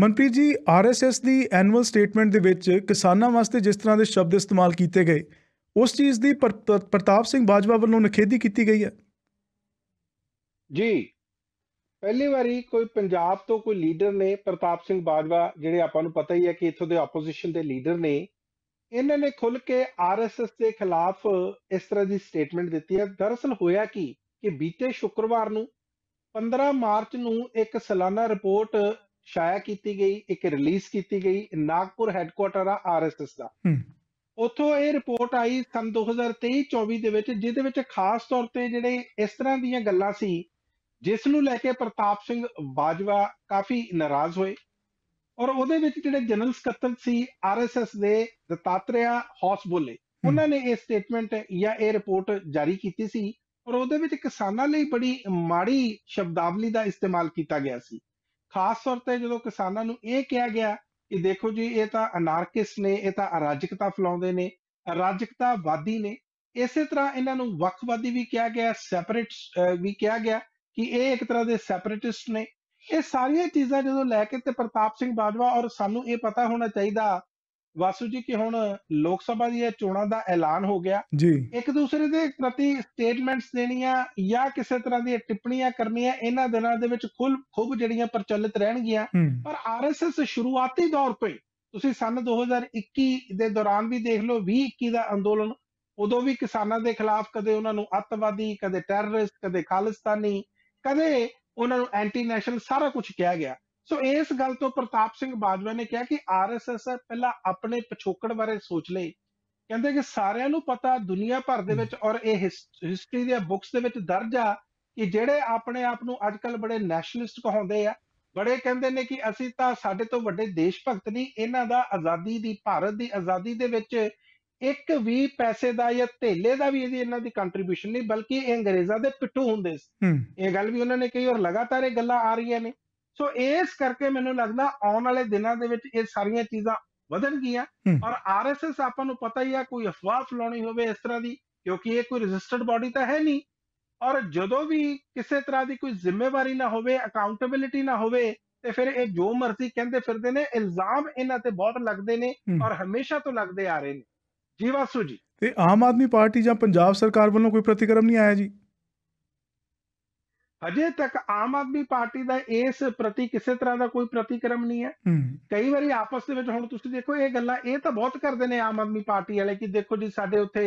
ਮਨਪ੍ਰੀਤ ਜੀ ਆਰਐਸਐਸ ਦੀ annual statement ਦੇ ਵਿੱਚ ਕਿਸਾਨਾਂ ਵਾਸਤੇ ਜਿਸ ਤਰ੍ਹਾਂ ਦੇ ਸ਼ਬਦ ਇਸਤੇਮਾਲ ਕੀਤੇ ਗਏ ਉਸ ਚੀਜ਼ ਦੀ ਪ੍ਰਤਾਪ ਸਿੰਘ ਬਾਜਵਾ ਵੱਲੋਂ ਨਖੇਦੀ ਕੀਤੀ ਗਈ ਹੈ ਜੀ ਪਹਿਲੀ ਵਾਰੀ ਕੋਈ ਪੰਜਾਬ ਤੋਂ ਕੋਈ ਲੀਡਰ ਨੇ ਪ੍ਰਤਾਪ ਸਿੰਘ ਬਾਜਵਾ ਜਿਹੜੇ ਆਪਾਂ ਨੂੰ ਪਤਾ ਹੀ ਹੈ ਕਿ ਇੱਥੋਂ ਦੇ ਆਪੋਜੀਸ਼ਨ ਦੇ ਲੀਡਰ ਨੇ ਇਹਨਾਂ ਨੇ ਖੁੱਲ ਕੇ ਆਰਐਸਐਸ ਦੇ ਖਿਲਾਫ ਇਸ ਤਰ੍ਹਾਂ ਦੀ ਸਟੇਟਮੈਂਟ ਦਿੱਤੀ ਹੈ ਦਰਅਸਲ ਹੋਇਆ ਕੀ ਕਿ ਬੀਤੇ ਸ਼ੁੱਕਰਵਾਰ ਨੂੰ 15 ਮਾਰਚ ਨੂੰ ਇੱਕ ਸਾਲਾਨਾ ਰਿਪੋਰਟ ਸ਼ਾਇਆ ਕੀਤੀ ਗਈ ਇੱਕ ਰਿਲੀਜ਼ ਕੀਤੀ ਗਈ ਨਾਗਪੁਰ ਹੈੱਡਕੁਆਟਰ ਆ ਆਰਐਸਐਸ ਦਾ ਉਥੋਂ ਇਹ ਰਿਪੋਰਟ ਆਈ ਸਨ 2023-24 ਦੇ ਵਿੱਚ ਜਿਹਦੇ ਵਿੱਚ ਖਾਸ ਤੌਰ ਤੇ ਜਿਹੜੇ ਇਸ ਤਰ੍ਹਾਂ ਦੀਆਂ ਗੱਲਾਂ ਸੀ ਜਿਸ ਨੂੰ ਲੈ ਕੇ ਪ੍ਰਤਾਪ ਸਿੰਘ ਬਾਜਵਾ ਕਾਫੀ ਨਾਰਾਜ਼ ਹੋਏ ਔਰ ਉਹਦੇ ਵਿੱਚ ਜਿਹੜੇ ਜਨਰਲ ਸਕੱਤਰ ਸੀ ਆਰਐਸਐਸ ਦੇ ਦਤਾਤਰਿਆ ਹੌਸ ਬੋਲੇ ਉਹਨਾਂ ਨੇ ਇਹ ਸਟੇਟਮੈਂਟ ਜਾਂ ਇਹ ਰਿਪੋਰਟ ਜਾਰੀ ਕੀਤੀ ਸੀ ਔਰ ਉਹਦੇ ਵਿੱਚ ਕਿਸਾਨਾਂ ਲਈ ਬੜੀ ਮਾੜੀ ਸ਼ਬਦਾਵਲੀ ਦਾ ਇਸਤੇਮਾਲ ਕੀਤਾ ਗਿਆ ਸੀ ਖਾਸ ਤੌਰ ਤੇ ਜਦੋਂ ਕਿਸਾਨਾਂ ਨੂੰ ਇਹ ਕਿਹਾ ਗਿਆ ਕਿ ਦੇਖੋ ਜੀ ਇਹ ਤਾਂ ਅਨਾਰਕਿਸਟ ਨੇ ਇਹ ਤਾਂ ਅਰਾਜਕਤਾ ਫਲਾਉਂਦੇ ਨੇ ਅਰਾਜਕਤਾਵਾਦੀ ਨੇ ਇਸੇ ਤਰ੍ਹਾਂ ਇਹਨਾਂ ਨੂੰ ਵੱਖਵਾਦੀ ਵੀ ਕਿਹਾ ਗਿਆ ਸੈਪਰੇਟ ਵੀ ਕਿਹਾ ਗਿਆ ਕਿ ਇਹ ਇੱਕ ਤਰ੍ਹਾਂ ਦੇ ਸੈਪਰੇਟਿਸਟ ਨੇ ਇਹ ਸਾਰੀਆਂ ਚੀਜ਼ਾਂ ਜਦੋਂ ਲੈ ਕੇ ਤੇ ਪ੍ਰਤਾਪ ਸਿੰਘ ਬਾਜਵਾ ਔਰ ਸਾਨੂੰ ਇਹ ਪਤਾ ਹੋਣਾ ਚਾਹੀਦਾ ਵਾਸੂ ਜੀ ਕਿ ਹੁਣ ਲੋਕ ਸਭਾ ਦੀਆਂ ਚੋਣਾਂ ਦਾ ਐਲਾਨ ਹੋ ਗਿਆ ਜੀ ਇੱਕ ਦੂਸਰੇ ਦੇ ਪ੍ਰਤੀ ਸਟੇਟਮੈਂਟਸ ਦੇਣੀਆਂ ਜਾਂ ਕਿਸੇ ਤਰ੍ਹਾਂ ਦੀਆਂ ਟਿੱਪਣੀਆਂ ਕਰਨੀਆਂ ਇਹਨਾਂ ਦਿਨਾਂ ਦੇ ਵਿੱਚ ਖੁੱਲ ਖੁੱਬ ਜਿਹੜੀਆਂ ਪ੍ਰਚਲਿਤ ਰਹਿਣਗੀਆਂ ਪਰ ਆਰਐਸਐਸ ਸ਼ੁਰੂਆਤੀ ਦੌਰ ਤੋਂ ਹੀ ਤੁਸੀਂ ਸਨ 2021 ਦੇ ਦੌਰਾਨ ਵੀ ਦੇਖ ਲਓ 2021 ਦਾ ਅੰਦੋਲਨ ਉਦੋਂ ਵੀ ਕਿਸਾਨਾਂ ਦੇ ਖਿਲਾਫ ਕਦੇ ਉਹਨਾਂ ਨੂੰ ਅੱਤਵਾਦੀ ਕਦੇ ਟੈਰਰਿਸਟ ਕਦੇ ਖਾਲਿਸਤਾਨੀ ਕਦੇ ਉਹਨਾਂ ਨੂੰ ਐਂਟੀ ਨੈਸ਼ਨਲ ਸਾਰਾ ਕੁਝ ਕਿਹਾ ਗਿਆ ਸੋ ਇਸ ਗੱਲ ਤੋਂ ਪ੍ਰਤਾਪ ਸਿੰਘ ਬਾਜਵਾ ਨੇ ਕਿਹਾ ਕਿ ਆਰਐਸਐਸ ਪਹਿਲਾਂ ਆਪਣੇ ਪਿਛੋਕੜ ਬਾਰੇ ਸੋਚ ਲੈ ਕਹਿੰਦੇ ਕਿ ਸਾਰਿਆਂ ਨੂੰ ਪਤਾ ਦੁਨੀਆ ਭਰ ਦੇ ਵਿੱਚ ਔਰ ਇਹ ਹਿਸਟਰੀ ਦੀਆਂ ਬੁੱਕਸ ਦੇ ਵਿੱਚ ਦਰਜ ਆ ਕਿ ਜਿਹੜੇ ਆਪਣੇ ਆਪ ਨੂੰ ਅੱਜਕੱਲ ਬੜੇ ਨੈਸ਼ਨਲਿਸਟ ਕਹਾਉਂਦੇ ਆ ਬੜੇ ਕਹਿੰਦੇ ਨੇ ਕਿ ਅਸੀਂ ਤਾਂ ਸਾਡੇ ਤੋਂ ਵੱਡੇ ਦੇਸ਼ ਭਗਤ ਨਹੀਂ ਇਹਨਾਂ ਦਾ ਆਜ਼ਾਦੀ ਦੀ ਭਾਰਤ ਦੀ ਆਜ਼ਾਦੀ ਦੇ ਵਿੱਚ ਇੱਕ ਵੀ ਪੈਸੇ ਦਾ ਜਾਂ ਥੇਲੇ ਦਾ ਵੀ ਇਹਦੀ ਇਹਨਾਂ ਦੀ ਕੰਟਰੀਬਿਊਸ਼ਨ ਨਹੀਂ ਬਲਕਿ ਇਹ ਅੰਗਰੇਜ਼ਾਂ ਦੇ ਪਿੱਟੂ ਹੁੰਦੇ ਸੀ ਇਹ ਗੱਲ ਵੀ ਉਹਨਾਂ ਨੇ ਕਹੀ ਔਰ ਲਗਾਤਾਰ ਇਹ ਗੱਲਾਂ ਆ ਰਹੀਆਂ ਨੇ ਸੋ ਇਸ ਕਰਕੇ ਮੈਨੂੰ ਲੱਗਦਾ ਆਉਣ ਵਾਲੇ ਦਿਨਾਂ ਦੇ ਵਿੱਚ ਇਹ ਸਾਰੀਆਂ ਚੀਜ਼ਾਂ ਵਧਣਗੀਆਂ ਔਰ ਆਰਐਸਐਸ ਆਪਾਂ ਨੂੰ ਪਤਾ ਹੀ ਆ ਕੋਈ ਅਫਵਾਹ ਫਲਾਉਣੀ ਹੋਵੇ ਇਸ ਤਰ੍ਹਾਂ ਦੀ ਕਿਉਂਕਿ ਇਹ ਕੋਈ ਰਜਿਸਟਰਡ ਬਾਡੀ ਤਾਂ ਹੈ ਨਹੀਂ ਔਰ ਜਦੋਂ ਵੀ ਕਿਸੇ ਤਰ੍ਹਾਂ ਦੀ ਕੋਈ ਜ਼ਿੰਮੇਵਾਰੀ ਨਾ ਹੋਵੇ ਅਕਾਊਂਟੇਬਿਲਟੀ ਨਾ ਹੋਵੇ ਤੇ ਫਿਰ ਇਹ ਜੋ ਮਰਜ਼ੀ ਕਹਿੰਦੇ ਫਿਰਦੇ ਨੇ ਇਲਜ਼ਾਮ ਇਹਨਾਂ ਤੇ ਬਹੁਤ ਲੱਗਦੇ ਨੇ ਔਰ ਹਮੇਸ਼ਾ ਤੋਂ ਲੱਗਦੇ ਆ ਰਹੇ ਨੇ ਜੀ ਵਾਸੂ ਜੀ ਤੇ ਆਮ ਆਦਮੀ ਪਾਰਟੀ ਜਾਂ ਪੰਜਾਬ ਸਰਕਾਰ ਵੱਲੋਂ ਕੋਈ ਪ੍ਰਤੀਕਰਮ ਨਹੀਂ ਆਇਆ ਜੀ ਅਜੇ ਤੱਕ ਆਮ ਆਦਮੀ ਪਾਰਟੀ ਦਾ ਇਸ ਪ੍ਰਤੀ ਕਿਸੇ ਤਰ੍ਹਾਂ ਦਾ ਕੋਈ ਪ੍ਰਤੀਕਰਮ ਨਹੀਂ ਹੈ ਕਈ ਵਾਰੀ ਆਪਸ ਦੇ ਵਿੱਚ ਹੁਣ ਤੁਸੀਂ ਦੇਖੋ ਇਹ ਗੱਲਾਂ ਇਹ ਤਾਂ ਬਹੁਤ ਕਰਦੇ ਨੇ ਆਮ ਆਦਮੀ ਪਾਰਟੀ ਵਾਲੇ ਕਿ ਦੇਖੋ ਜੀ ਸਾਡੇ ਉੱਥੇ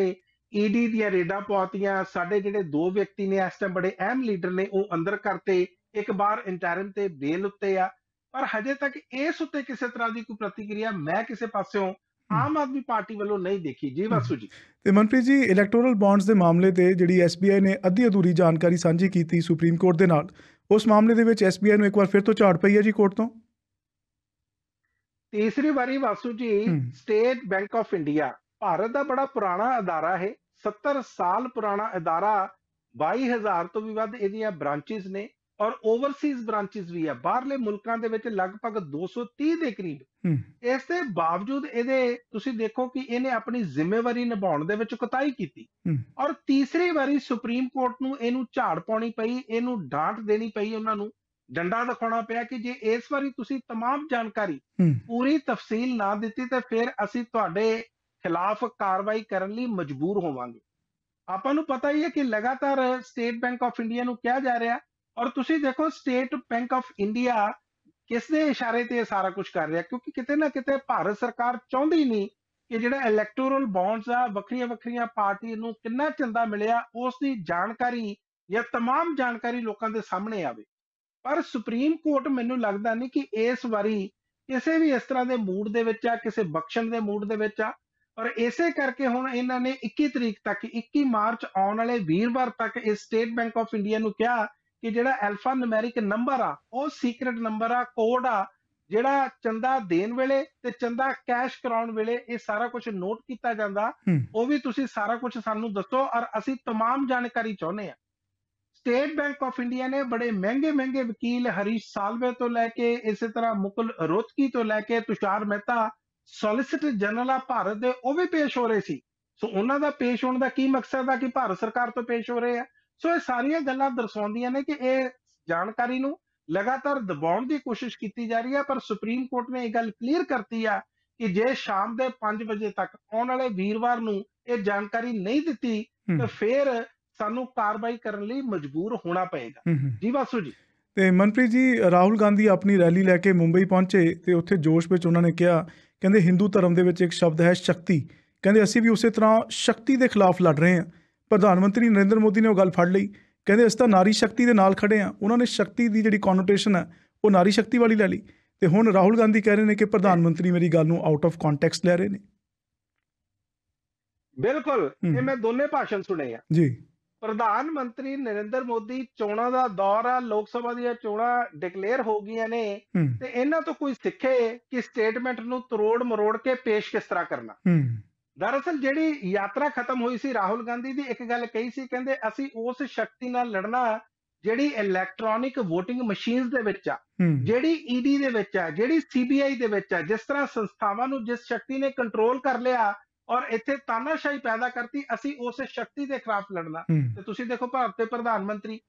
ਈਡੀ e ਦੀਆਂ ਰੇਡਾਂ ਪਾਉਤੀਆਂ ਸਾਡੇ ਜਿਹੜੇ ਦੋ ਵਿਅਕਤੀ ਨੇ ਇਸ ਟਾਈਮ ਬੜੇ ਅਹਿਮ ਲੀਡਰ ਨੇ ਉਹ ਅੰਦਰ ਕਰਤੇ ਇੱਕ ਬਾਰ ਇੰਟਰਮ ਤੇ ਬੇਲ ਉੱਤੇ ਆ ਪਰ ਹਜੇ ਤੱਕ ਇਸ ਉੱਤੇ ਕਿਸੇ ਤਰ੍ਹਾਂ ਦੀ ਕੋਈ ਪ੍ਰਤੀਕਿਰਿਆ ਮੈਂ ਕਿਸੇ ਪਾਸਿਓਂ ਆਮ ਆਦਮੀ ਪਾਰਟੀ ਵੱਲੋਂ ਨਹੀਂ ਦੇਖੀ ਜੀ ਵਾਸੂ ਜੀ ਤੇ ਮਨਪ੍ਰੀਤ ਜੀ ਇਲੈਕਟੋਰਲ ਬੌਂਡਸ ਦੇ ਮਾਮਲੇ ਤੇ ਜਿਹੜੀ ਐਸਬੀਆਈ ਨੇ ਅੱਧੀ ਅਧੂਰੀ ਜਾਣਕਾਰੀ ਸਾਂਝੀ ਕੀਤੀ ਸੁਪਰੀਮ ਕੋਰਟ ਦੇ ਨਾਲ ਉਸ ਮਾਮਲੇ ਦੇ ਵਿੱਚ ਐਸਬੀਆਈ ਨੂੰ ਇੱਕ ਵਾਰ ਫਿਰ ਤੋਂ ਝਾੜ ਪਈ ਹੈ ਜੀ ਕੋਰਟ ਤੋਂ ਤੀਸਰੀ ਵਾਰੀ Vasu ji State Bank of India Bharat ਦਾ ਬੜਾ ਪੁਰਾਣਾ ਅਦਾਰਾ ਹੈ 70 ਸਾਲ ਪੁਰਾਣਾ ਅਦਾਰਾ 22000 ਤੋਂ ਵੀ ਵੱਧ ਇਹਦੀਆਂ ਬ੍ਰਾਂਚਸ ਨੇ ਔਰ ਓਵਰਸੀਜ਼ ਬ੍ਰਾਂਚਸ ਵੀ ਹੈ ਬਾਹਰਲੇ ਮੁਲਕਾਂ ਦੇ ਵਿੱਚ ਲਗਭਗ 230 ਦੇ ਕਰੀਬ ਇਸ ਦੇ ਬਾਵਜੂਦ ਇਹਦੇ ਤੁਸੀਂ ਦੇਖੋ ਕਿ ਇਹਨੇ ਆਪਣੀ ਜ਼ਿੰਮੇਵਾਰੀ ਨਿਭਾਉਣ ਦੇ ਵਿੱਚ ਕੁਤਾਹੀ ਕੀਤੀ ਔਰ ਤੀਸਰੀ ਵਾਰੀ ਸੁਪਰੀਮ ਕੋਰਟ ਨੂੰ ਇਹਨੂੰ ਝਾੜ ਪਾਉਣੀ ਪਈ ਇਹਨੂੰ ਡਾਂਟ ਦੇਣੀ ਪਈ ਉਹਨਾਂ ਨੂੰ ਡੰਡਾ ਦਿਖਾਉਣਾ ਪਿਆ ਕਿ ਜੇ ਇਸ ਵਾਰੀ ਤੁਸੀਂ तमाम ਜਾਣਕਾਰੀ ਪੂਰੀ ਤਫਸੀਲ ਨਾ ਦਿੱਤੀ ਤਾਂ ਫਿਰ ਅਸੀਂ ਤੁਹਾਡੇ ਖਿਲਾਫ ਕਾਰਵਾਈ ਕਰਨ ਲਈ ਮਜਬੂਰ ਹੋਵਾਂਗੇ ਆਪਾਂ ਨੂੰ ਪਤਾ ਹੀ ਹੈ ਕਿ ਲਗਾਤਾਰ ਸਟੇਟ ਬੈਂਕ ਆਫ ਇੰਡੀਆ ਨੂੰ ਕਿਹਾ ਜਾ ਰਿਹਾ ਔਰ ਤੁਸੀਂ ਦੇਖੋ ਸਟੇਟ ਬੈਂਕ ਆਫ ਇੰਡੀਆ ਕਿਸ ਦੇ ਇਸ਼ਾਰੇ ਤੇ ਸਾਰਾ ਕੁਝ ਕਰ ਰਿਹਾ ਕਿਉਂਕਿ ਕਿਤੇ ਨਾ ਕਿਤੇ ਭਾਰਤ ਸਰਕਾਰ ਚਾਹੁੰਦੀ ਨਹੀਂ ਕਿ ਜਿਹੜਾ ਇਲੈਕਟੋਰਲ ਬੌਂਡਸ ਆ ਵੱਖਰੀਆਂ ਵੱਖਰੀਆਂ ਪਾਰਟੀ ਨੂੰ ਕਿੰਨਾ ਚੰਦਾ ਮਿਲਿਆ ਉਸ ਦੀ ਜਾਣਕਾਰੀ ਜਾਂ तमाम ਜਾਣਕਾਰੀ ਲੋਕਾਂ ਦੇ ਸਾਹਮਣੇ ਆਵੇ ਪਰ ਸੁਪਰੀਮ ਕੋਰਟ ਮੈਨੂੰ ਲੱਗਦਾ ਨਹੀਂ ਕਿ ਇਸ ਵਾਰੀ ਕਿਸੇ ਵੀ ਇਸ ਤਰ੍ਹਾਂ ਦੇ ਮੂਡ ਦੇ ਵਿੱਚ ਆ ਕਿਸੇ ਬਖਸ਼ਣ ਦੇ ਮੂਡ ਦੇ ਵਿੱਚ ਆ ਔਰ ਇਸੇ ਕਰਕੇ ਹੁਣ ਇਹਨਾਂ ਨੇ 21 ਤਰੀਕ ਤੱਕ 21 ਮਾਰਚ ਆਉਣ ਵਾਲੇ ਵੀਰਵਾਰ ਤੱਕ ਇਸ ਸਟੇਟ ਬੈਂਕ ਆਫ ਇੰਡੀਆ ਨੂੰ ਕਿਹਾ ਕਿ ਜਿਹੜਾ ਐਲਫਾ ਨਿਊਮੈਰਿਕ ਨੰਬਰ ਆ ਉਹ ਸੀਕ੍ਰੀਟ ਨੰਬਰ ਆ ਕੋਡ ਆ ਜਿਹੜਾ ਚੰਦਾ ਦੇਣ ਵੇਲੇ ਤੇ ਚੰਦਾ ਕੈਸ਼ ਕਰਾਉਣ ਵੇਲੇ ਇਹ ਸਾਰਾ ਕੁਝ ਨੋਟ ਕੀਤਾ ਜਾਂਦਾ ਉਹ ਵੀ ਤੁਸੀਂ ਸਾਰਾ ਕੁਝ ਸਾਨੂੰ ਦੱਸੋ ਔਰ ਅਸੀਂ तमाम ਜਾਣਕਾਰੀ ਚਾਹੁੰਦੇ ਆ ਸਟੇਟ ਬੈਂਕ ਆਫ ਇੰਡੀਆ ਨੇ ਬੜੇ ਮਹਿੰਗੇ ਮਹਿੰਗੇ ਵਕੀਲ ਹਰੀਸ਼ ਸਾਲਵੇ ਤੋਂ ਲੈ ਕੇ ਇਸੇ ਤਰ੍ਹਾਂ ਮੁਕਲ ਰੋਤਕੀ ਤੋਂ ਲੈ ਕੇ ਤੁਸ਼ਾਰ ਮਹਿਤਾ ਸੋਲਿਸਿਟਰ ਜਨਰਲ ਆ ਭਾਰਤ ਦੇ ਉਹ ਵੀ ਪੇਸ਼ ਹੋ ਰਹੇ ਸੀ ਸੋ ਉਹਨਾਂ ਦਾ ਪੇਸ਼ ਹੋਣ ਦਾ ਕੀ ਮਕਸਦ ਆ ਕਿ ਭਾਰਤ ਸਰਕਾਰ ਤੋਂ ਪੇਸ਼ ਹੋ ਰਹੇ ਆ ਸੋ ਇਹ ਸਾਰੀਆਂ ਗੱਲਾਂ ਦਰਸਾਉਂਦੀਆਂ ਨੇ ਕਿ ਇਹ ਜਾਣਕਾਰੀ ਨੂੰ ਲਗਾਤਾਰ ਦਬਾਉਣ ਦੀ ਕੋਸ਼ਿਸ਼ ਕੀਤੀ ਜਾ ਰਹੀ ਹੈ ਪਰ ਸੁਪਰੀਮ ਕੋਰਟ ਨੇ ਇਹ ਗੱਲ ਕਲੀਅਰ ਕਰਤੀ ਆ ਕਿ ਜੇ ਸ਼ਾਮ ਦੇ 5 ਵਜੇ ਤੱਕ ਆਉਣ ਵਾਲੇ ਵੀਰਵਾਰ ਨੂੰ ਇਹ ਜਾਣਕਾਰੀ ਨਹੀਂ ਦਿੱਤੀ ਤਾਂ ਫਿਰ ਸਾਨੂੰ ਕਾਰਵਾਈ ਕਰਨ ਲਈ ਮਜਬੂਰ ਹੋਣਾ ਪਏਗਾ ਜੀ ਵਾਸੂ ਜੀ ਤੇ ਮਨਪ੍ਰੀਤ ਜੀ ਰਾਹੁਲ ਗਾਂਧੀ ਆਪਣੀ ਰੈਲੀ ਲੈ ਕੇ ਮੁੰਬਈ ਪਹੁੰਚੇ ਤੇ ਉੱਥੇ ਜੋਸ਼ ਵਿੱਚ ਉਹਨਾਂ ਨੇ ਕਿਹਾ ਕਹਿੰਦੇ ਹਿੰਦੂ ਧਰਮ ਦੇ ਵਿੱਚ ਇੱਕ ਸ਼ਬਦ ਹੈ ਸ਼ਕਤੀ ਕਹਿੰਦੇ ਅਸੀਂ ਵੀ ਉਸੇ ਤਰ੍ਹਾਂ ਸ਼ਕਤੀ ਦੇ ਖਿਲਾਫ ਲੜ ਰਹੇ ਹਾਂ ਪ੍ਰਧਾਨ ਮੰਤਰੀ ਨਰਿੰਦਰ ਮੋਦੀ ਨੇ ਉਹ ਗੱਲ ਫੜ ਲਈ ਕਹਿੰਦੇ ਅਸੀਂ ਤਾਂ ਨਾਰੀ ਸ਼ਕਤੀ ਦੇ ਨਾਲ ਖੜੇ ਆ ਉਹਨਾਂ ਨੇ ਸ਼ਕਤੀ ਦੀ ਜਿਹੜੀ ਕਨੋਟੇਸ਼ਨ ਹੈ ਉਹ ਨਾਰੀ ਸ਼ਕਤੀ ਵਾਲੀ ਲੈ ਲਈ ਤੇ ਹੁਣ ਰਾਹੁਲ ਗਾਂਧੀ ਕਹਿ ਰਹੇ ਨੇ ਕਿ ਪ੍ਰਧਾਨ ਮੰਤਰੀ ਮੇਰੀ ਗੱਲ ਨੂੰ ਆਊਟ ਆਫ ਕੰਟੈਕਸਟ ਲੈ ਰਹੇ ਨੇ ਬਿਲਕੁਲ ਇਹ ਮੈਂ ਦੋਨੇ ਭਾਸ਼ਣ ਸੁਣੇ ਆ ਜੀ ਪ੍ਰਧਾਨ ਮੰਤਰੀ ਨਰਿੰਦਰ ਮੋਦੀ ਚੋਣਾਂ ਦਾ ਦੌਰ ਆ ਲੋਕ ਸਭਾ ਦੀਆਂ ਚੋਣਾਂ ਡਿਕਲੇਅਰ ਹੋ ਗਈਆਂ ਨੇ ਤੇ ਇਹਨਾਂ ਤੋਂ ਕੋਈ ਸਿੱਖੇ ਕਿ ਸਟੇਟਮੈਂਟ ਨੂੰ ਤਰੋੜ ਮਰੋੜ ਕੇ ਪੇਸ਼ ਕਿਸ ਤਰ੍ਹਾਂ ਕਰਨਾ ਦਰਅਸਲ ਜਿਹੜੀ ਯਾਤਰਾ ਖਤਮ ਹੋਈ ਸੀ ਰਾਹੁਲ ਗਾਂਧੀ ਦੀ ਇੱਕ ਗੱਲ ਕਹੀ ਸੀ ਕਹਿੰਦੇ ਅਸੀਂ ਉਸ ਸ਼ਕਤੀ ਨਾਲ ਲੜਨਾ ਜਿਹੜੀ ਇਲੈਕਟ੍ਰੋਨਿਕ VOTING ਮਸ਼ੀਨਸ e ਦੇ ਵਿੱਚ ਆ ਜਿਹੜੀ ED ਦੇ ਵਿੱਚ ਆ ਜਿਹੜੀ CBI ਦੇ ਵਿੱਚ ਆ ਜਿਸ ਤਰ੍ਹਾਂ ਸੰਸਥਾਵਾਂ ਨੂੰ ਜਿਸ ਸ਼ਕਤੀ ਨੇ ਕੰਟਰੋਲ ਕਰ ਲਿਆ ਔਰ ਇੱਥੇ ਤਾਨਾਸ਼ਾਹੀ ਪੈਦਾ ਕਰਤੀ ਅਸੀਂ ਉਸ ਸ਼ਕਤੀ ਦੇ ਖਿਲਾਫ ਲੜਨਾ ਤੇ ਤੁਸੀਂ ਦੇਖੋ ਭਾਰਤ ਦੇ ਪ੍ਰਧਾਨ ਮੰਤਰੀ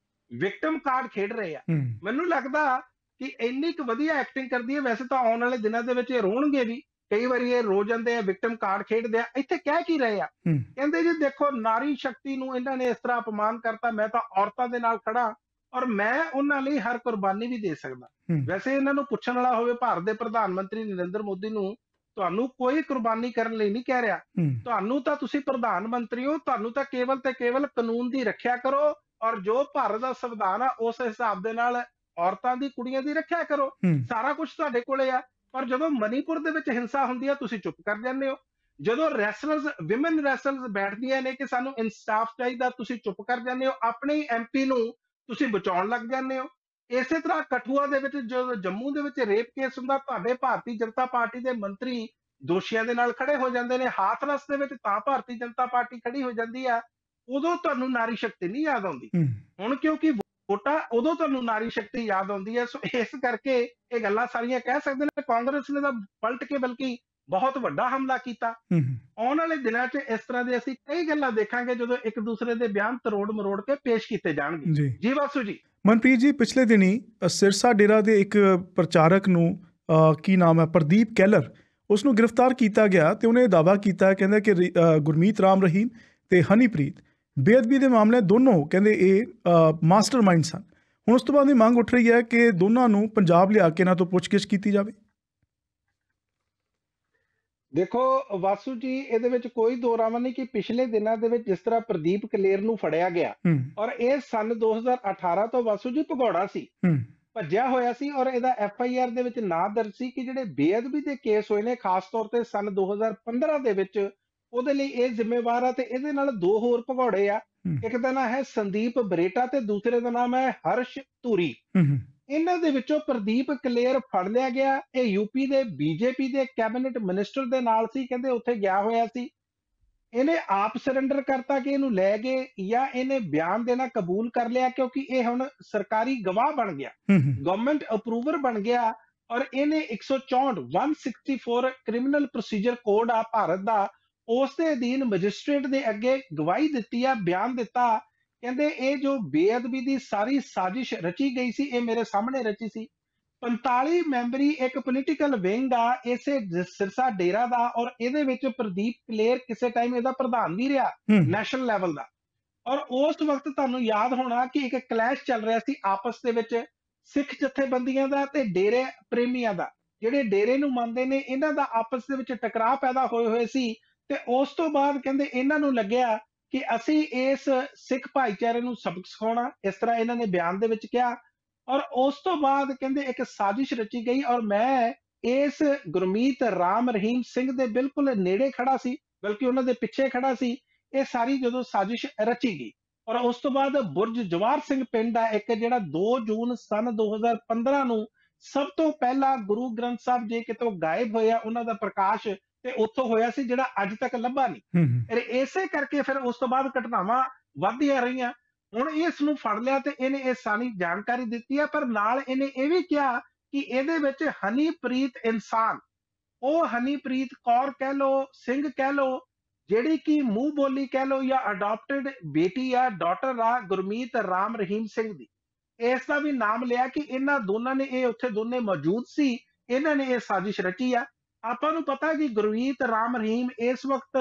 ਵਿਕਟਮ ਕਾਰਡ ਖੇਡ ਰਹੇ ਆ ਮੈਨੂੰ ਲੱਗਦਾ ਕਿ ਇੰਨੀ ਕੁ ਵਧੀਆ ਐਕਟਿੰਗ ਕਰਦੀ ਹੈ ਵੈਸੇ ਤਾਂ ਆਉਣ ਵਾਲੇ ਦਿਨਾਂ ਦੇ ਵਿੱਚ ਇਹ ਰੋਣਗੇ ਵੀ ਕਈ ਵਾਰੀ ਇਹ ਰੋ ਜਾਂਦੇ ਆ ਵਿਕਟਮ ਕਾਰਡ ਖੇਡਦੇ ਆ ਇੱਥੇ ਕਹਿ ਕੀ ਰਹੇ ਆ ਕਹਿੰਦੇ ਜੀ ਦੇਖੋ ਨਾਰੀ ਸ਼ਕਤੀ ਨੂੰ ਇਹਨਾਂ ਨੇ ਇਸ ਤਰ੍ਹਾਂ ਅਪਮਾਨ ਕਰਤਾ ਮੈਂ ਤਾਂ ਔਰਤਾਂ ਦੇ ਨਾਲ ਖੜਾ ਔਰ ਮੈਂ ਉਹਨਾਂ ਲਈ ਹਰ ਕੁਰਬਾਨੀ ਵੀ ਦੇ ਸਕਦਾ ਵੈਸੇ ਇਹਨਾਂ ਨੂੰ ਪੁੱਛਣ ਵਾਲਾ ਹੋਵੇ ਭਾਰਤ ਦੇ ਪ੍ਰਧਾਨ ਮੰਤਰੀ ਨਰਿੰਦਰ ਮੋਦੀ ਨੂੰ ਤੁਹਾਨੂੰ ਕੋਈ ਕੁਰਬਾਨੀ ਕਰਨ ਲਈ ਨਹੀਂ ਕਹਿ ਰਿਹਾ ਤੁਹਾਨੂੰ ਤਾਂ ਤੁਸੀਂ ਪ੍ਰਧਾਨ ਮੰਤਰੀ ਹੋ ਤੁਹਾਨੂੰ ਤਾਂ ਕੇਵਲ ਤੇ ਕੇਵਲ ਕਾਨੂੰਨ ਦੀ ਰੱਖਿਆ ਕਰੋ ਔਰ ਜੋ ਭਾਰਤ ਦਾ ਸੰਵਿਧਾਨ ਆ ਉਸ ਹਿਸਾਬ ਦੇ ਨਾਲ ਔਰਤਾਂ ਦੀ ਕੁੜੀਆਂ ਦੀ ਰੱਖਿਆ ਕਰੋ ਸਾਰਾ ਕੁਝ ਤੁਹਾਡੇ ਕੋਲੇ ਆ ਪਰ ਜਦੋਂ ਮਨੀਪੁਰ ਦੇ ਵਿੱਚ ਹਿੰਸਾ ਹੁੰਦੀ ਹੈ ਤੁਸੀਂ ਚੁੱਪ ਕਰ ਜਾਂਦੇ ਹੋ ਜਦੋਂ ਰੈਸਲਰਸ ਔਮਨ ਰੈਸਲਰਸ ਬੈਠਦੀਆਂ ਨੇ ਕਿ ਸਾਨੂੰ ਇਨਸਾਫ ਚਾਹੀਦਾ ਤੁਸੀਂ ਚੁੱਪ ਕਰ ਜਾਂਦੇ ਹੋ ਆਪਣੇ ਐਮਪੀ ਨੂੰ ਤੁਸੀਂ ਬਚਾਉਣ ਲੱਗ ਜਾਂਦੇ ਹੋ ਇਸੇ ਤਰ੍ਹਾਂ ਕਠੂਆ ਦੇ ਵਿੱਚ ਜਦੋਂ ਜੰਮੂ ਦੇ ਵਿੱਚ ਰੇਪ ਕੇਸ ਹੁੰਦਾ ਤੁਹਾਡੇ ਭਾਰਤੀ ਜਨਤਾ ਪਾਰਟੀ ਦੇ ਮੰਤਰੀ ਦੋਸ਼ੀਆਂ ਦੇ ਨਾਲ ਖੜੇ ਹੋ ਜਾਂਦੇ ਨੇ ਹਾਥਰਸ ਦੇ ਵਿੱਚ ਤਾਂ ਭਾਰਤੀ ਜਨਤਾ ਪਾਰਟੀ ਖੜੀ ਹੋ ਜਾਂਦੀ ਆ ਉਦੋਂ ਤੁਹਾਨੂੰ ਨਾਰੀ ਸ਼ਕਤੀ ਨਹੀਂ ਯਾਦ ਆਉਂਦੀ ਹੁਣ ਕਿਉਂਕਿ ਵੋਟਾਂ ਉਦੋਂ ਤੁਹਾਨੂੰ ਨਾਰੀ ਸ਼ਕਤੀ ਯਾਦ ਆਉਂਦੀ ਹੈ ਸੋ ਇਸ ਕਰਕੇ ਇਹ ਗੱਲਾਂ ਸਾਰੀਆਂ ਕਹਿ ਸਕਦੇ ਨੇ ਕਾਂਗਰਸ ਨੇ ਤਾਂ ਪਲਟ ਕੇ ਬਲਕਿ ਬਹੁਤ ਵੱਡਾ ਹਮਲਾ ਕੀਤਾ ਆਉਣ ਵਾਲੇ ਦਿਨਾਂ 'ਚ ਇਸ ਤਰ੍ਹਾਂ ਦੇ ਅਸੀਂ ਕਈ ਗੱਲਾਂ ਦੇਖਾਂਗੇ ਜਦੋਂ ਇੱਕ ਦੂਸਰੇ ਦੇ ਬਿਆਨ ਤਰੋੜ ਮਰੋੜ ਕੇ ਪੇਸ਼ ਕੀਤੇ ਜਾਣਗੇ ਜੀ ਵਾਸੂ ਜੀ ਮਨਪ੍ਰੀਤ ਜੀ ਪਿਛਲੇ ਦਿਨੀ ਸਿਰਸਾ ਡੇਰਾ ਦੇ ਇੱਕ ਪ੍ਰਚਾਰਕ ਨੂੰ ਕੀ ਨਾਮ ਹੈ ਪ੍ਰਦੀਪ ਕੈਲਰ ਉਸ ਨੂੰ ਗ੍ਰਿਫਤਾਰ ਕੀਤਾ ਗਿਆ ਤੇ ਉਹਨੇ ਦਾਵਾ ਕੀਤਾ ਕਹਿੰਦਾ ਕਿ ਗੁਰਮੀਤ ਰਾਮ ਰਹੀਮ ਤੇ ਹਨੀਪ੍ਰੀਤ ਬੇਅਦਬੀ ਦੇ ਮਾਮਲੇ ਦੋਨੋਂ ਕਹਿੰਦੇ ਇਹ ਮਾਸਟਰਮਾਈਂਡ ਸਨ ਹੁਣ ਉਸ ਤੋਂ ਬਾਅਦ ਇਹ ਮੰਗ ਉੱਠ ਰਹੀ ਹੈ ਕਿ ਦੋਨਾਂ ਨੂੰ ਪੰਜਾਬ ਲਿਆ ਕੇ ਇਹਨਾਂ ਤੋਂ ਪੁੱਛਗਿੱਛ ਕੀਤੀ ਜਾਵੇ ਦੇਖੋ ਵਾਸੂ ਜੀ ਇਹਦੇ ਵਿੱਚ ਕੋਈ ਦੋਰਾਵਾ ਨਹੀਂ ਕਿ ਪਿਛਲੇ ਦਿਨਾਂ ਦੇ ਵਿੱਚ ਜਿਸ ਤਰ੍ਹਾਂ ਪ੍ਰਦੀਪ ਕਲੇਰ ਨੂੰ ਫੜਿਆ ਗਿਆ ਔਰ ਇਹ ਸਨ 2018 ਤੋਂ ਵਾਸੂ ਜੀ ਭਗੌੜਾ ਸੀ ਭੱਜਿਆ ਹੋਇਆ ਸੀ ਔਰ ਇਹਦਾ ਐਫ ਆਈ ਆਰ ਦੇ ਵਿੱਚ ਨਾਂ ਦਰਜ ਸੀ ਕਿ ਜਿਹੜੇ ਬੇਅਦਬੀ ਦੇ ਕੇਸ ਹੋਏ ਨੇ ਖਾਸ ਤੌਰ ਤੇ ਸਨ 2015 ਦੇ ਵਿੱਚ ਉਹਦੇ ਲਈ ਇਹ ਜ਼ਿੰਮੇਵਾਰ ਆ ਤੇ ਇਹਦੇ ਨਾਲ ਦੋ ਹੋਰ ਭਗੌੜੇ ਆ ਇੱਕ ਦਾ ਨਾਮ ਹੈ ਸੰਦੀਪ ਬਰੇਟਾ ਤੇ ਦੂਸਰੇ ਦਾ ਨਾਮ ਹੈ ਹਰਸ਼ ਧੂਰੀ ਇਹਨਾਂ ਦੇ ਵਿੱਚੋਂ ਪ੍ਰਦੀਪ ਕਲੇਅਰ ਫੜ ਲਿਆ ਗਿਆ ਇਹ ਯੂਪੀ ਦੇ ਬੀਜੇਪੀ ਦੇ ਕੈਬਨਿਟ ਮਿਨਿਸਟਰ ਦੇ ਨਾਲ ਸੀ ਕਹਿੰਦੇ ਉੱਥੇ ਗਿਆ ਹੋਇਆ ਸੀ ਇਹਨੇ ਆਪ ਸਰੈਂਡਰ ਕਰਤਾ ਕਿ ਇਹਨੂੰ ਲੈ ਗਏ ਜਾਂ ਇਹਨੇ ਬਿਆਨ ਦੇਣਾ ਕਬੂਲ ਕਰ ਲਿਆ ਕਿਉਂਕਿ ਇਹ ਹੁਣ ਸਰਕਾਰੀ ਗਵਾਹ ਬਣ ਗਿਆ ਗਵਰਨਮੈਂਟ ਅਪਰੂਵਰ ਬਣ ਗਿਆ ਔਰ ਇਹਨੇ 164 164 ਕ੍ਰਿਮੀਨਲ ਪ੍ਰੋਸੀਜਰ ਕੋਡ ਆ ਭਾਰਤ ਦਾ ਉਸਦੇ ਅਧੀਨ ਮੈਜਿਸਟ੍ਰੇਟ ਦੇ ਅੱਗੇ ਗਵਾਹੀ ਦਿੱਤੀ ਆ ਬਿਆਨ ਦਿੱਤਾ ਕਹਿੰਦੇ ਇਹ ਜੋ ਬੇਅਦਬੀ ਦੀ ਸਾਰੀ ਸਾਜ਼ਿਸ਼ ਰਚੀ ਗਈ ਸੀ ਇਹ ਮੇਰੇ ਸਾਹਮਣੇ ਰਚੀ ਸੀ 45 ਮੈਂਬਰੀ ਇੱਕ ਪੋਲੀਟੀਕਲ ਵਿੰਗ ਆ ਇਸੇ ਸਿਰਸਾ ਡੇਰਾ ਦਾ ਔਰ ਇਹਦੇ ਵਿੱਚ ਪ੍ਰਦੀਪ ਕਲੇਰ ਕਿਸੇ ਟਾਈਮ ਇਹਦਾ ਪ੍ਰਧਾਨ ਵੀ ਰਿਹਾ ਨੈਸ਼ਨਲ ਲੈਵਲ ਦਾ ਔਰ ਉਸ ਵਕਤ ਤੁਹਾਨੂੰ ਯਾਦ ਹੋਣਾ ਕਿ ਇੱਕ ਕਲੈਸ਼ ਚੱਲ ਰਿਹਾ ਸੀ ਆਪਸ ਦੇ ਵਿੱਚ ਸਿੱਖ ਜਥੇਬੰਦੀਆਂ ਦਾ ਤੇ ਡੇਰੇ ਪ੍ਰੇਮੀਆਂ ਦਾ ਜਿਹੜੇ ਡੇਰੇ ਨੂੰ ਮੰਨਦੇ ਨੇ ਇਹਨਾਂ ਦਾ ਆਪਸ ਦੇ ਵਿੱਚ ਟਕਰਾਅ ਪੈਦਾ ਹੋਏ ਹੋਏ ਸੀ ਤੇ ਉਸ ਤੋਂ ਬਾਅਦ ਕਹਿੰਦੇ ਇਹਨਾਂ ਨੂੰ ਲੱਗਿਆ ਕਿ ਅਸੀਂ ਇਸ ਸਿੱਖ ਭਾਈਚਾਰੇ ਨੂੰ ਸਬਕ ਸਿਖਾਉਣਾ ਇਸ ਤਰ੍ਹਾਂ ਇਹਨਾਂ ਨੇ ਬਿਆਨ ਦੇ ਵਿੱਚ ਕਿਹਾ ਔਰ ਉਸ ਤੋਂ ਬਾਅਦ ਕਹਿੰਦੇ ਇੱਕ ਸਾਜ਼ਿਸ਼ ਰਚੀ ਗਈ ਔਰ ਮੈਂ ਇਸ ਗੁਰਮੀਤ ਰਾਮ ਰਹੀਮ ਸਿੰਘ ਦੇ ਬਿਲਕੁਲ ਨੇੜੇ ਖੜਾ ਸੀ ਬਲਕਿ ਉਹਨਾਂ ਦੇ ਪਿੱਛੇ ਖੜਾ ਸੀ ਇਹ ਸਾਰੀ ਜਦੋਂ ਸਾਜ਼ਿਸ਼ ਰਚੀ ਗਈ ਔਰ ਉਸ ਤੋਂ ਬਾਅਦ ਬੁਰਜ ਜਵਾਰ ਸਿੰਘ ਪਿੰਡ ਦਾ ਇੱਕ ਜਿਹੜਾ 2 ਜੂਨ ਸਨ 2015 ਨੂੰ ਸਭ ਤੋਂ ਪਹਿਲਾ ਗੁਰੂ ਗ੍ਰੰਥ ਸਾਹਿਬ ਜੇ ਕਿਤੋਂ ਗਾਇਬ ਹੋਇਆ ਉਹਨਾਂ ਦਾ ਪ੍ਰਕਾਸ਼ ਤੇ ਉੱਥੋਂ ਹੋਇਆ ਸੀ ਜਿਹੜਾ ਅੱਜ ਤੱਕ ਲੱਭਾ ਨਹੀਂ ਇਸੇ ਕਰਕੇ ਫਿਰ ਉਸ ਤੋਂ ਬਾਅਦ ਘਟਨਾਵਾਂ ਵੱਧਦੀਆਂ ਰਹੀਆਂ ਹੁਣ ਇਸ ਨੂੰ ਫੜ ਲਿਆ ਤੇ ਇਹਨੇ ਇਹ ਸਾਰੀ ਜਾਣਕਾਰੀ ਦਿੱਤੀ ਹੈ ਪਰ ਨਾਲ ਇਹਨੇ ਇਹ ਵੀ ਕਿਹਾ ਕਿ ਇਹਦੇ ਵਿੱਚ ਹਨੀਪ੍ਰੀਤ ਇਨਸਾਨ ਉਹ ਹਨੀਪ੍ਰੀਤ ਕੌਰ ਕਹਿ ਲੋ ਸਿੰਘ ਕਹਿ ਲੋ ਜਿਹੜੀ ਕਿ ਮੂੰਹ ਬੋਲੀ ਕਹਿ ਲੋ ਜਾਂ ਅਡਾਪਟਡ ਬੇਟੀ ਆ ਡਾਟਰ ਆ ਗੁਰਮੀਤ ਰਾਮ ਰਹੀਮ ਸਿੰਘ ਦੀ ਇਸ ਦਾ ਵੀ ਨਾਮ ਲਿਆ ਕਿ ਇਹਨਾਂ ਦੋਨਾਂ ਨੇ ਇਹ ਉੱਥੇ ਦੋਨੇ ਮੌਜੂਦ ਸੀ ਇਹਨਾਂ ਨੇ ਇਹ ਸਾਜ਼ਿਸ਼ ਰਚੀ ਆ ਆਪਾਂ ਨੂੰ ਪਤਾ ਕਿ ਗੁਰਵੀਤ ਰਾਮ ਰਹੀਮ ਇਸ ਵਕਤ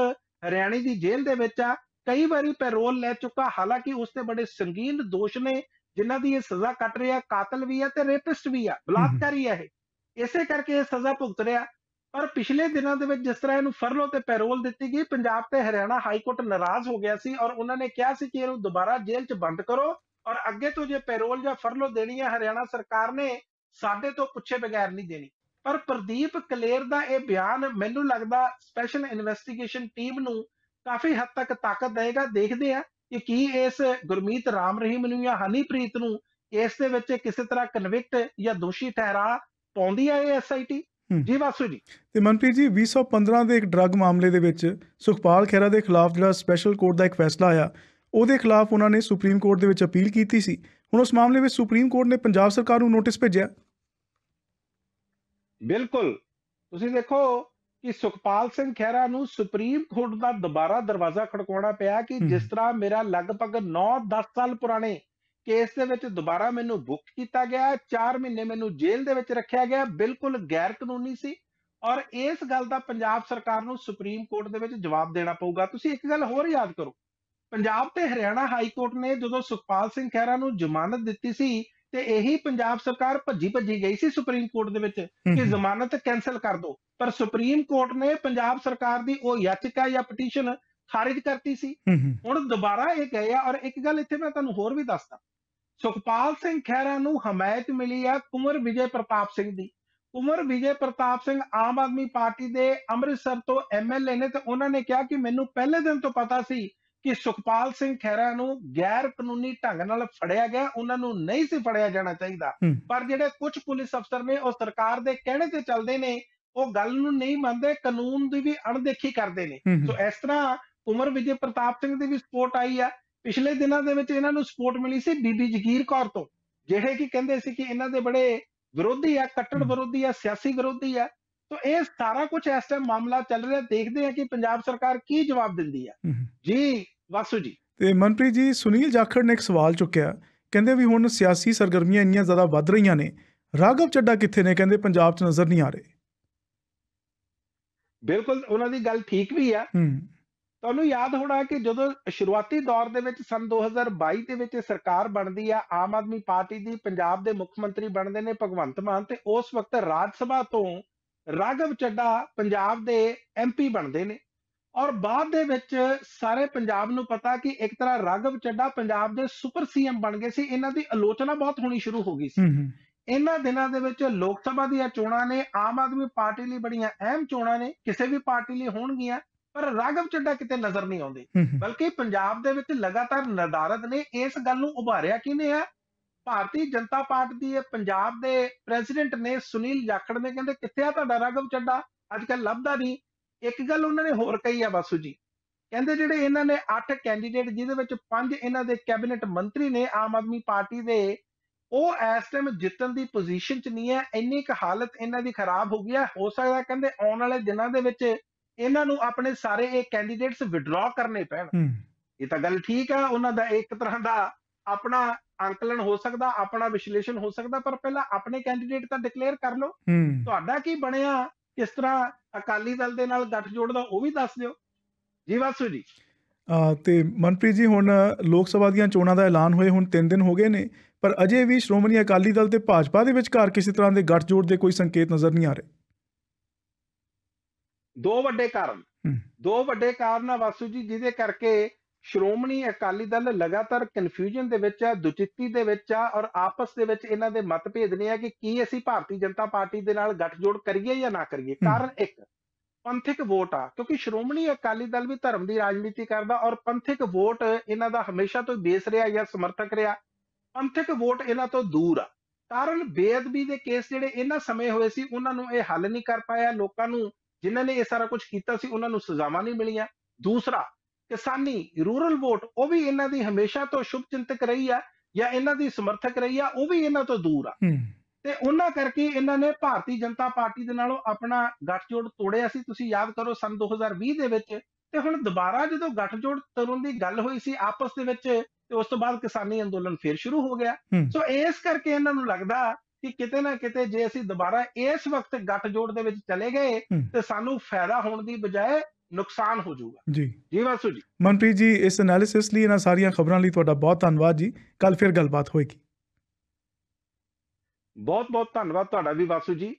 ਹਰਿਆਣੇ ਦੀ ਜੇਲ੍ਹ ਦੇ ਵਿੱਚ ਆ ਕਈ ਵਾਰੀ ਪੈਰੋਲ ਲੈ ਚੁੱਕਾ ਹਾਲਾਂਕਿ ਉਸ ਤੇ ਬੜੇ ਸੰਗੀਨ ਦੋਸ਼ ਨੇ ਜਿਨ੍ਹਾਂ ਦੀ ਇਹ ਸਜ਼ਾ ਕੱਟ ਰਿਹਾ ਕਾਤਲ ਵੀ ਆ ਤੇ ਰੇਪਿਸਟ ਵੀ ਆ ਬਲਾਤਕਾਰੀ ਆ ਇਹ ਇਸੇ ਕਰਕੇ ਇਹ ਸਜ਼ਾ ਭੁਗਤ ਰਿਹਾ ਪਰ ਪਿਛਲੇ ਦਿਨਾਂ ਦੇ ਵਿੱਚ ਜਿਸ ਤਰ੍ਹਾਂ ਇਹਨੂੰ ਫਰਲੋ ਤੇ ਪੈਰੋਲ ਦਿੱਤੀ ਗਈ ਪੰਜਾਬ ਤੇ ਹਰਿਆਣਾ ਹਾਈ ਕੋਰਟ ਨਾਰਾਜ਼ ਹੋ ਗਿਆ ਸੀ ਔਰ ਉਹਨਾਂ ਨੇ ਕਿਹਾ ਸੀ ਕਿ ਇਹਨੂੰ ਦੁਬਾਰਾ ਜੇਲ੍ਹ 'ਚ ਬੰਦ ਕਰੋ ਔਰ ਅੱਗੇ ਤੋਂ ਜੇ ਪੈਰੋਲ ਜਾਂ ਫਰਲੋ ਦੇਣੀ ਹੈ ਹਰਿਆਣਾ ਸਰਕਾਰ ਨੇ ਸਾਡੇ ਤੋਂ ਪੁੱਛੇ ਬਿਗੈਰ ਨਹੀਂ ਦੇਣੀ ਪਰ ਪ੍ਰਦੀਪ ਕਲੇਰ ਦਾ ਇਹ ਬਿਆਨ ਮੈਨੂੰ ਲੱਗਦਾ ਸਪੈਸ਼ਲ ਇਨਵੈਸਟੀਗੇਸ਼ਨ ਟੀਮ ਨੂੰ ਕਾਫੀ ਹੱਦ ਤੱਕ ਤਾਕਤ ਦੇਗਾ ਦੇਖਦੇ ਆ ਕਿ ਕੀ ਇਸ ਗੁਰਮੀਤ ਰਾਮ ਰਹੀਮ ਨੂੰ ਜਾਂ ਹਨੀਪ੍ਰੀਤ ਨੂੰ ਕੇਸ ਦੇ ਵਿੱਚ ਕਿਸੇ ਤਰ੍ਹਾਂ ਕਨਵਿਕਟ ਜਾਂ ਦੋਸ਼ੀ ਠਹਿਰਾ ਪਾਉਂਦੀ ਹੈ ਇਹ ਐਸਆਈਟੀ ਜੀ ਵਾਸੂ ਜੀ ਤੇ ਮਨਪ੍ਰੀਤ ਜੀ 2015 ਦੇ ਇੱਕ ਡਰੱਗ ਮਾਮਲੇ ਦੇ ਵਿੱਚ ਸੁਖਪਾਲ ਖੇਰਾ ਦੇ ਖਿਲਾਫ ਜਿਹੜਾ ਸਪੈਸ਼ਲ ਕੋਰਟ ਦਾ ਇੱਕ ਫੈਸਲਾ ਆਇਆ ਉਹਦੇ ਖਿਲਾਫ ਉਹਨਾਂ ਨੇ ਸੁਪਰੀਮ ਕੋਰਟ ਦੇ ਵਿੱਚ ਅਪੀਲ ਕੀਤੀ ਸੀ ਹੁਣ ਉਸ ਮਾਮਲੇ ਵਿੱਚ ਸੁਪਰੀਮ ਕੋਰਟ ਨੇ ਪੰਜਾਬ ਸਰਕਾਰ ਨੂੰ ਨੋਟਿਸ ਭੇਜਿਆ ਬਿਲਕੁਲ ਤੁਸੀਂ ਦੇਖੋ ਕਿ ਸੁਖਪਾਲ ਸਿੰਘ ਖਹਿਰਾ ਨੂੰ ਸੁਪਰੀਮ ਕੋਰਟ ਦਾ ਦੁਬਾਰਾ ਦਰਵਾਜ਼ਾ ਖੜਕਾਉਣਾ ਪਿਆ ਕਿ ਜਿਸ ਤਰ੍ਹਾਂ ਮੇਰਾ ਲਗਭਗ 9-10 ਸਾਲ ਪੁਰਾਣੇ ਕੇਸ ਦੇ ਵਿੱਚ ਦੁਬਾਰਾ ਮੈਨੂੰ ਬੁੱਕ ਕੀਤਾ ਗਿਆ 4 ਮਹੀਨੇ ਮੈਨੂੰ ਜੇਲ੍ਹ ਦੇ ਵਿੱਚ ਰੱਖਿਆ ਗਿਆ ਬਿਲਕੁਲ ਗੈਰ ਕਾਨੂੰਨੀ ਸੀ ਔਰ ਇਸ ਗੱਲ ਦਾ ਪੰਜਾਬ ਸਰਕਾਰ ਨੂੰ ਸੁਪਰੀਮ ਕੋਰਟ ਦੇ ਵਿੱਚ ਜਵਾਬ ਦੇਣਾ ਪਊਗਾ ਤੁਸੀਂ ਇੱਕ ਗੱਲ ਹੋਰ ਯਾਦ ਕਰੋ ਪੰਜਾਬ ਤੇ ਹਰਿਆਣਾ ਹਾਈ ਕੋਰਟ ਨੇ ਜਦੋਂ ਸੁਖਪਾਲ ਸਿੰਘ ਖਹਿਰਾ ਨੂੰ ਜ਼ਮਾਨਤ ਦਿੱਤੀ ਸੀ ਤੇ ਇਹੀ ਪੰਜਾਬ ਸਰਕਾਰ ਭੱਜੀ ਭੱਜੀ ਗਈ ਸੀ ਸੁਪਰੀਮ ਕੋਰਟ ਦੇ ਵਿੱਚ ਕਿ ਜ਼ਮਾਨਤ ਕੈਨਸਲ ਕਰ ਦਿਓ ਪਰ ਸੁਪਰੀਮ ਕੋਰਟ ਨੇ ਪੰਜਾਬ ਸਰਕਾਰ ਦੀ ਉਹ ਯਾਚਿਕਾ ਜਾਂ ਪਟੀਸ਼ਨ ਖਾਰਜ ਕਰਤੀ ਸੀ ਹੁਣ ਦੁਬਾਰਾ ਇਹ ਗਏ ਆ ਔਰ ਇੱਕ ਗੱਲ ਇੱਥੇ ਮੈਂ ਤੁਹਾਨੂੰ ਹੋਰ ਵੀ ਦੱਸਦਾ ਸੁਖਪਾਲ ਸਿੰਘ ਖਹਿਰਾ ਨੂੰ ਹਮਾਇਤ ਮਿਲੀ ਆ ਕੁਮਰ ਵਿਜੇ ਪ੍ਰਤਾਪ ਸਿੰਘ ਦੀ ਕੁਮਰ ਵਿਜੇ ਪ੍ਰਤਾਪ ਸਿੰਘ ਆਮ ਆਦਮੀ ਪਾਰਟੀ ਦੇ ਅੰਮ੍ਰਿਤਸਰ ਤੋਂ ਐਮਐਲਏ ਨੇ ਤੇ ਉਹਨਾਂ ਨੇ ਕਿਹਾ ਕਿ ਮੈਨੂੰ ਪਹਿਲੇ ਦਿਨ ਤੋਂ ਪਤਾ ਸੀ ਕਿ ਸੁਖਪਾਲ ਸਿੰਘ ਖਹਿਰਾ ਨੂੰ ਗੈਰ ਕਾਨੂੰਨੀ ਢੰਗ ਨਾਲ ਫੜਿਆ ਗਿਆ ਉਹਨਾਂ ਨੂੰ ਨਹੀਂ ਸੀ ਫੜਿਆ ਜਾਣਾ ਚਾਹੀਦਾ ਪਰ ਜਿਹੜੇ ਕੁਝ ਪੁਲਿਸ ਅਫਸਰ ਨੇ ਉਹ ਸਰਕਾਰ ਦੇ ਕਹਿਣੇ ਤੇ ਚੱਲਦੇ ਨੇ ਉਹ ਗੱਲ ਨੂੰ ਨਹੀਂ ਮੰਨਦੇ ਕਾਨੂੰਨ ਦੀ ਵੀ ਅਣਦੇਖੀ ਕਰਦੇ ਨੇ ਸੋ ਇਸ ਤਰ੍ਹਾਂ ਉਮਰ ਵਿਜੇ ਪ੍ਰਤਾਪ ਸਿੰਘ ਦੀ ਵੀ ਸਪੋਰਟ ਆਈ ਆ ਪਿਛਲੇ ਦਿਨਾਂ ਦੇ ਵਿੱਚ ਇਹਨਾਂ ਨੂੰ ਸਪੋਰਟ ਮਿਲੀ ਸੀ ਬੀਬੀ ਜ਼ਗੀਰ ਕੌਰ ਤੋਂ ਜਿਹੜੇ ਕਿ ਕਹਿੰਦੇ ਸੀ ਕਿ ਇਹਨਾਂ ਦੇ ਬੜੇ ਵਿਰੋਧੀ ਆ ਕੱਟੜ ਵਿਰੋਧੀ ਆ ਸਿਆਸੀ ਵਿਰੋਧੀ ਆ ਸੋ ਇਹ ਸਾਰਾ ਕੁਝ ਇਸ ਟਾਈਮ ਮਾਮਲਾ ਚੱਲ ਰਿਹਾ ਦੇਖਦੇ ਆ ਕਿ ਪੰਜਾਬ ਸਰਕਾਰ ਕੀ ਜਵਾਬ ਦਿੰਦੀ ਆ ਜੀ ਵਾਸੂ ਜੀ ਤੇ ਮਨਪ੍ਰੀਤ ਜੀ ਸੁਨੀਲ ਜਾਖੜ ਨੇ ਇੱਕ ਸਵਾਲ ਚੁੱਕਿਆ ਕਹਿੰਦੇ ਵੀ ਹੁਣ ਸਿਆਸੀ ਸਰਗਰਮੀਆਂ ਇੰਨੀਆਂ ਜ਼ਿਆਦਾ ਵੱਧ ਰਹੀਆਂ ਨੇ ਰਾਘਵ ਚੱਡਾ ਕਿੱਥੇ ਨੇ ਕਹਿੰਦੇ ਪੰਜਾਬ 'ਚ ਨਜ਼ਰ ਨਹੀਂ ਆ ਰਹੇ ਬਿਲਕੁਲ ਉਹਨਾਂ ਦੀ ਗੱਲ ਠੀਕ ਵੀ ਆ ਤੁਹਾਨੂੰ ਯਾਦ ਹੋਣਾ ਕਿ ਜਦੋਂ ਸ਼ੁਰੂਆਤੀ ਦੌਰ ਦੇ ਵਿੱਚ ਸਨ 2022 ਦੇ ਵਿੱਚ ਸਰਕਾਰ ਬਣਦੀ ਆ ਆਮ ਆਦਮੀ ਪਾਰਟੀ ਦੀ ਪੰਜਾਬ ਦੇ ਮੁੱਖ ਮੰਤਰੀ ਬਣਦੇ ਨੇ ਭਗਵੰਤ ਮਾਨ ਤੇ ਉਸ ਵਕਤ ਰਾਜ ਸਭਾ ਤੋਂ ਰਾਘਵ ਚੱਡਾ ਪੰਜਾਬ ਦੇ ਐਮਪੀ ਬਣਦੇ ਨੇ ਔਰ ਬਾਅਦ ਦੇ ਵਿੱਚ ਸਾਰੇ ਪੰਜਾਬ ਨੂੰ ਪਤਾ ਕਿ ਇੱਕ ਤਰ੍ਹਾਂ ਰਗਵ ਚੱਡਾ ਪੰਜਾਬ ਦੇ ਸੁਪਰ ਸੀਐਮ ਬਣ ਗਏ ਸੀ ਇਹਨਾਂ ਦੀ ਆਲੋਚਨਾ ਬਹੁਤ ਹੋਣੀ ਸ਼ੁਰੂ ਹੋ ਗਈ ਸੀ ਇਹਨਾਂ ਦਿਨਾਂ ਦੇ ਵਿੱਚ ਲੋਕ ਸਭਾ ਦੀਆਂ ਚੋਣਾਂ ਨੇ ਆਮ ਆਦਮੀ ਪਾਰਟੀ ਲਈ ਬੜੀਆਂ ਅਹਿਮ ਚੋਣਾਂ ਨੇ ਕਿਸੇ ਵੀ ਪਾਰਟੀ ਲਈ ਹੋਣਗੀਆਂ ਪਰ ਰਗਵ ਚੱਡਾ ਕਿਤੇ ਨਜ਼ਰ ਨਹੀਂ ਆਉਂਦੇ ਬਲਕਿ ਪੰਜਾਬ ਦੇ ਵਿੱਚ ਲਗਾਤਾਰ ਨਦਾਰਦ ਨੇ ਇਸ ਗੱਲ ਨੂੰ ਉਭਾਰਿਆ ਕਿਨੇ ਆ ਭਾਰਤੀ ਜਨਤਾ ਪਾਰਟੀ ਦੀ ਪੰਜਾਬ ਦੇ ਪ੍ਰੈਜ਼ੀਡੈਂਟ ਨੇ ਸੁਨੀਲ ਜਾਖੜ ਨੇ ਕਹਿੰਦੇ ਕਿੱਥੇ ਆ ਤੁਹਾਡਾ ਰਗਵ ਚੱਡਾ ਅੱਜ ਕੱਲ ਲੱਭਦਾ ਨਹੀਂ ਇੱਕ ਗੱਲ ਉਹਨਾਂ ਨੇ ਹੋਰ ਕਹੀ ਆ ਬਾਸੂ ਜੀ ਕਹਿੰਦੇ ਜਿਹੜੇ ਇਹਨਾਂ ਨੇ 8 ਕੈਂਡੀਡੇਟ ਜਿਹਦੇ ਵਿੱਚ 5 ਇਹਨਾਂ ਦੇ ਕੈਬਨਿਟ ਮੰਤਰੀ ਨੇ ਆਮ ਆਦਮੀ ਪਾਰਟੀ ਦੇ ਉਹ ਇਸ ਟਾਈਮ ਜਿੱਤਣ ਦੀ ਪੋਜੀਸ਼ਨ 'ਚ ਨਹੀਂ ਹੈ ਇੰਨੀ ਕ ਹਾਲਤ ਇਹਨਾਂ ਦੀ ਖਰਾਬ ਹੋ ਗਈ ਹੈ ਹੋ ਸਕਦਾ ਕਹਿੰਦੇ ਆਉਣ ਵਾਲੇ ਦਿਨਾਂ ਦੇ ਵਿੱਚ ਇਹਨਾਂ ਨੂੰ ਆਪਣੇ ਸਾਰੇ ਇਹ ਕੈਂਡੀਡੇਟਸ ਵਿਡਰਾ ਕਰਨੇ ਪੈਣ ਇਹ ਤਾਂ ਗੱਲ ਠੀਕ ਆ ਉਹਨਾਂ ਦਾ ਇੱਕ ਤਰ੍ਹਾਂ ਦਾ ਆਪਣਾ ਅੰਕਲਨ ਹੋ ਸਕਦਾ ਆਪਣਾ ਵਿਸ਼ਲੇਸ਼ਣ ਹੋ ਸਕਦਾ ਪਰ ਪਹਿਲਾਂ ਆਪਣੇ ਕੈਂਡੀਡੇਟ ਤਾਂ ਡਿਕਲੇਅਰ ਕਰ ਲਓ ਤੁਹਾਡਾ ਕੀ ਬਣਿਆ ਕਿਸ ਤਰ੍ਹਾਂ ਅਕਾਲੀ ਦਲ ਦੇ ਨਾਲ ਗੱਠ ਜੋੜਦਾ ਉਹ ਵੀ ਦੱਸ ਦਿਓ ਜੀ ਵਾਸੂ ਜੀ ਤੇ ਮਨਪ੍ਰੀਤ ਜੀ ਹੁਣ ਲੋਕ ਸਭਾ ਦੀਆਂ ਚੋਣਾਂ ਦਾ ਐਲਾਨ ਹੋਏ ਹੁਣ 3 ਦਿਨ ਹੋ ਗਏ ਨੇ ਪਰ ਅਜੇ ਵੀ ਸ਼੍ਰੋਮਣੀ ਅਕਾਲੀ ਦਲ ਤੇ ਭਾਜਪਾ ਦੇ ਵਿਚਕਾਰ ਕਿਸੇ ਤਰ੍ਹਾਂ ਦੇ ਗੱਠ ਜੋੜ ਦੇ ਕੋਈ ਸੰਕੇਤ ਨਜ਼ਰ ਨਹੀਂ ਆ ਰਹੇ ਦੋ ਵੱਡੇ ਕਾਰਨ ਦੋ ਵੱਡੇ ਕਾਰਨ ਆ ਵਾਸੂ ਜੀ ਜਿਹਦੇ ਕਰਕੇ ਸ਼੍ਰੋਮਣੀ ਅਕਾਲੀ ਦਲ ਲਗਾਤਾਰ ਕਨਫਿਊਜ਼ਨ ਦੇ ਵਿੱਚ ਆ ਦੁਚਿੱਤੀ ਦੇ ਵਿੱਚ ਆ ਔਰ ਆਪਸ ਦੇ ਵਿੱਚ ਇਹਨਾਂ ਦੇ ਮਤਭੇਦ ਨੇ ਆ ਕਿ ਕੀ ਅਸੀਂ ਭਾਰਤੀ ਜਨਤਾ ਪਾਰਟੀ ਦੇ ਨਾਲ ਗੱਠਜੋੜ ਕਰੀਏ ਜਾਂ ਨਾ ਕਰੀਏ ਕਾਰਨ ਇੱਕ ਪੰਥਿਕ ਵੋਟ ਆ ਕਿਉਂਕਿ ਸ਼੍ਰੋਮਣੀ ਅਕਾਲੀ ਦਲ ਵੀ ਧਰਮ ਦੀ ਰਾਜਨੀਤੀ ਕਰਦਾ ਔਰ ਪੰਥਿਕ ਵੋਟ ਇਹਨਾਂ ਦਾ ਹਮੇਸ਼ਾ ਤੋਂ ਬੇਸ ਰਿਹਾ ਜਾਂ ਸਮਰਥਕ ਰਿਹਾ ਪੰਥਿਕ ਵੋਟ ਇਹਨਾਂ ਤੋਂ ਦੂਰ ਆ ਕਾਰਨ ਬੇਅਦਬੀ ਦੇ ਕੇਸ ਜਿਹੜੇ ਇਹਨਾਂ ਸਮੇਂ ਹੋਏ ਸੀ ਉਹਨਾਂ ਨੂੰ ਇਹ ਹੱਲ ਨਹੀਂ ਕਰ ਪਾਇਆ ਲੋਕਾਂ ਨੂੰ ਜਿਨ੍ਹਾਂ ਨੇ ਇਹ ਸਾਰਾ ਕੁਝ ਕੀਤਾ ਸੀ ਉਹਨਾਂ ਨੂੰ ਸਜ਼ਾਵਾਂ ਨਹੀਂ ਮਿਲੀਆਂ ਦੂਸਰਾ ਕਿਸਾਨੀ ਰੂਰਲ ਵੋਟ ਉਹ ਵੀ ਇਹਨਾਂ ਦੀ ਹਮੇਸ਼ਾ ਤੋਂ ਸ਼ੁਭ ਚਿੰਤਕ ਰਹੀ ਆ ਜਾਂ ਇਹਨਾਂ ਦੀ ਸਮਰਥਕ ਰਹੀ ਆ ਉਹ ਵੀ ਇਹਨਾਂ ਤੋਂ ਦੂਰ ਆ ਤੇ ਉਹਨਾਂ ਕਰਕੇ ਇਹਨਾਂ ਨੇ ਭਾਰਤੀ ਜਨਤਾ ਪਾਰਟੀ ਦੇ ਨਾਲੋਂ ਆਪਣਾ ਗੱਠਜੋੜ ਤੋੜਿਆ ਸੀ ਤੁਸੀਂ ਯਾਦ ਕਰੋ ਸਨ 2020 ਦੇ ਵਿੱਚ ਤੇ ਹੁਣ ਦੁਬਾਰਾ ਜਦੋਂ ਗੱਠਜੋੜ ਤਰੁਣ ਦੀ ਗੱਲ ਹੋਈ ਸੀ ਆਪਸ ਦੇ ਵਿੱਚ ਤੇ ਉਸ ਤੋਂ ਬਾਅਦ ਕਿਸਾਨੀ ਅੰਦੋਲਨ ਫੇਰ ਸ਼ੁਰੂ ਹੋ ਗਿਆ ਸੋ ਇਸ ਕਰਕੇ ਇਹਨਾਂ ਨੂੰ ਲੱਗਦਾ ਕਿ ਕਿਤੇ ਨਾ ਕਿਤੇ ਜੇ ਅਸੀਂ ਦੁਬਾਰਾ ਇਸ ਵਕਤ ਗੱਠਜੋੜ ਦੇ ਵਿੱਚ ਚਲੇ ਗਏ ਤੇ ਸਾਨੂੰ ਫਾਇਦਾ ਹੋਣ ਦੀ ਬਜਾਏ ਨੁਕਸਾਨ ਹੋ ਜਾਊਗਾ ਜੀ ਜੀ ਵਾਸੂ ਜੀ ਮਨਪ੍ਰੀਤ ਜੀ ਇਸ ਐਨਾਲਿਸਿਸ ਲਈ ਇਹਨਾਂ ਸਾਰੀਆਂ ਖਬਰਾਂ ਲਈ ਤੁਹਾਡਾ ਬਹੁਤ ਧੰਨਵਾਦ ਜੀ ਕੱਲ ਫਿਰ ਗੱਲਬਾਤ ਹੋਏਗੀ ਬਹੁਤ ਬਹੁਤ ਧੰਨਵਾਦ ਤੁਹਾਡਾ ਵੀ ਵਾਸੂ ਜੀ